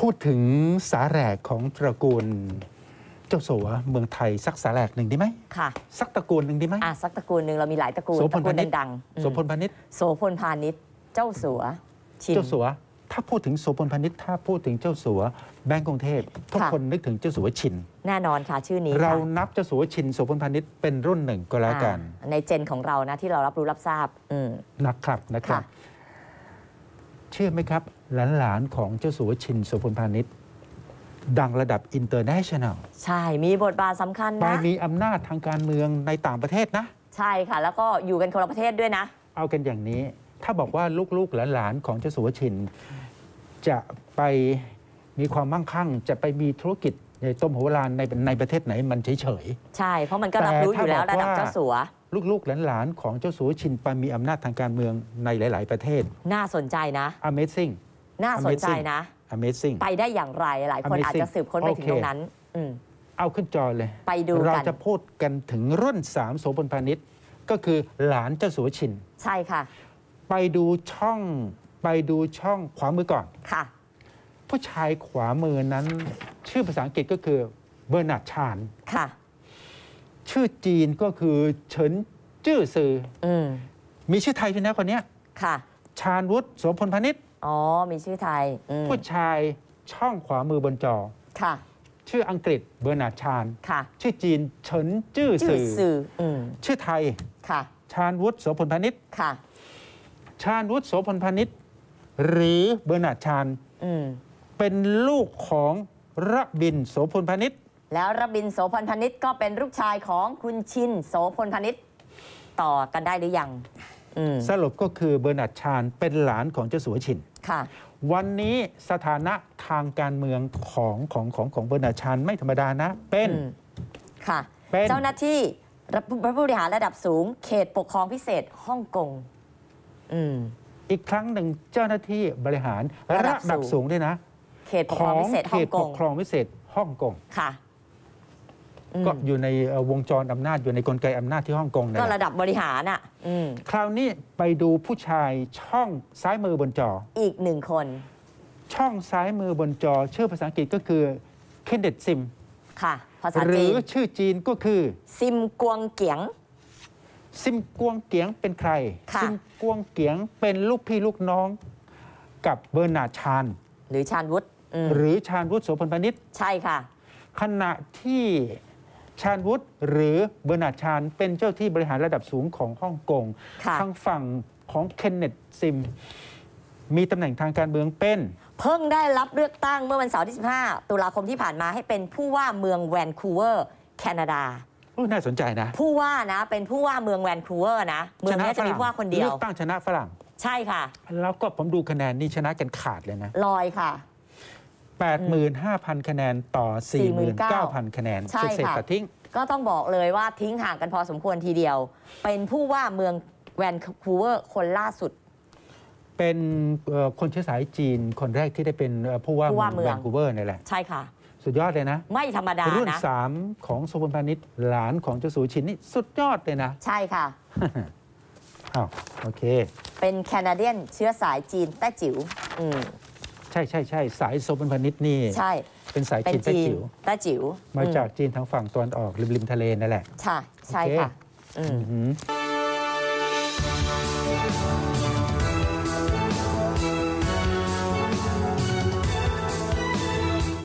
พูดถึงสาแหลกของตระกูลเจ้าสัวเมืองไทยสักสาแหลกหนึ่งดีไหมค่ะ สักตระกูลหนึ่งดีไหมอ่ะสักตระกูลหนึ่งเรามีหลายตระกูลโสพลพาณนิชย์ดังโสพลพานิชย์โสพลพาณิชย์เจ้าสัวชินเจ้าสัวถ้าพูดถึงโสพลพานิชย์ถ้าพูดถึงเจ้าสัวแบงก์กรุงเทพทุกคนนึกถึงเจ้าสัวชินแน่นอนค่ะ ชื่อนี้ เรานับเจ้าสัวชินโสพลพานิชย์เป็นรุ่นหนึ่งก็แล้วกัน ในเจนของเรานะที่เรารับรู้รับทราบอืมนะครับนะครับเชื่อไหมครับ หลานๆ ของเจ้าสัวชินสุพลพาณิชย์ ดังระดับอินเตอร์เนชั่นแนลใช่มีบทบาทสำคัญนะมีอำนาจทางการเมืองในต่างประเทศนะ ใช่ค่ะ แล้วก็อยู่กันคนละประเทศด้วยนะ เอากันอย่างนี้ถ้าบอกว่าลูกๆ หลานๆ ของเจ้าสัวชิน จะไปมีความมั่งคั่ง จะไปมีธุรกิจ ในต้มหัวลานในในประเทศไหนมันเฉยใช่เพราะมันก็รับรู้อยู่แล้วระดับเจ้าสัวลูกๆ หลานๆ ของเจ้าสัวชินปันมีอำนาจทางการเมืองในหลาย ๆ ประเทศ น่าสนใจนะ Amazing น่าสนใจนะ Amazing ไปได้อย่างไรหลายคน Amazing. อาจจะสืบค้นไปถึงตรงนั้นเอาขึ้นจอเลย ไปดูเราจะพูดกันถึงรุ่นสามโสพลพาณิชย์ก็คือหลานเจ้าสัวชิน ใช่ค่ะ ไปดูช่องไปดูช่องขวามือก่อน ค่ะ ผู้ชายขวามือนั้น ชื่อภาษาอังกฤษก็คือเบอร์นาร์ดชานค่ะชื่อจีนก็คือเฉินจื้อซืออมมีชื่อไทยด้วยนะคนนี้ค่ะ ชาญวุฒิโสมพลพนิษฐ์อ๋อ มีชื่อไทย ผู้ชายช่องขวามือบนจอ ค่ะ ชื่ออังกฤษเบอร์นาร์ดชาญค่ะ ชื่อจีนเฉินจื้อืซืออสออชื่อไทย ค่ะ ชาญวุฒิโสพลพนิษฐ์ค่ะ ชาญวุฒิโสพลพนิษฐ์หรือเบอร์นาร์ดชาญเป็นลูกของระบินโสพลพนิษฐ์แล้วรบินโสพลพนิษฐ์ก็เป็นลูกชายของคุณชิน โสพลพนิษฐ์ต่อกันได้หรือยังสรุปก็คือเบอร์นัดชาญเป็นหลานของเจ้าสัวชินค่ะ วันนี้สถานะทางการเมืองของของของของเบอร์นดชานไม่ธรรมดานะ เป็นค่ะ เจ้าหน้าที่รัฐผู้บริหารระดับสูง เขตปกครองพิเศษฮ่องกงอีกครั้งหนึ่งเจ้าหน้าที่บริหารระดับสูงด้วยนะ เขตปกครองพิเศษฮ่องกงเขตปกครองพิเศษฮ่องกงค่ะก็อยู่ในวงจรอำนาจอยู่ในกลไกอำนาจที่ฮ่องกงนก็ระดับบริหารอ่ะคราวนี้ไปดูผู้ชายช่องซ้ายมือบนจออีกหนึ่งคน ช่องซ้ายมือบนจอชื่อภาษาอังกฤษก็คือเคนเดตซิมค่ะภาษาจีนหรือชื่อจีนก็คือ ซิมกวงเกียง ซิมกวงเกียงเป็นใครซิมกวงเกียงเป็นลูกพี่ลูกน้อง กับเบอร์นาชานหรือชานวุฒิหรือชานวุฒิโสพลพนิษฐ์ใช่ค่ะขณะที่ชานวุฒิหรือเบอร์นาชาน เป็นเจ้าที่บริหารระดับสูงของฮ่องกงทางฝั่งของเคนเนตซิมมีตำแหน่งทางการเมืองเป็น เพิ่งได้รับเลือกตั้งเมื่อวันเสาร์ที่ 15 ตุลาคมที่ผ่านมาให้เป็นผู้ว่าเมืองแวนคูเวอร์แคนาดาโอ้น่าสนใจนะ ผู้ว่านะ เป็นผู้ว่าเมืองแวนคูเวอร์นะ เมืองนี้จะมีผู้ว่าคนเดียว เลือกตั้งชนะฝรั่งใช่ค่ะ แล้วก็ผมดูคะแนนนี่ชนะกันขาดเลยนะลอยค่ะ85,000 คะแนนต่อ 49,000 คะแนนใช่ค่ะทิ้ง ก็ต้องบอกเลยว่าทิ้งห่างกันพอสมควรทีเดียว เป็นผู้ว่าเมืองแวนคูเวอร์คนล่าสุด เป็นคนเชื้อสายจีนคนแรกที่ได้เป็น ผู้ว่าเมืองแวนคูเวอร์นี่แหละ ใช่ค่ะ สุดยอดเลยนะ ไม่ธรรมดานะ รุ่นสามของสุพรรณพานิชหลานของเจ้าสูชินนี่สุดยอดเลยนะ ใช่ค่ะอ้าวโอเค เป็นแคนาเดียนเชื้อสายจีนแต้จิ๋วอืมใช่ใช่ใช่สายโซบันพนิชนี่ ใช่ เป็นสายจีนต้จิ๋วต้จิ๋ว มาจากจีนทางฝั่งตะวันออกริมริมทะเลนั่นแหละใช่ใช่ค่ะ อืม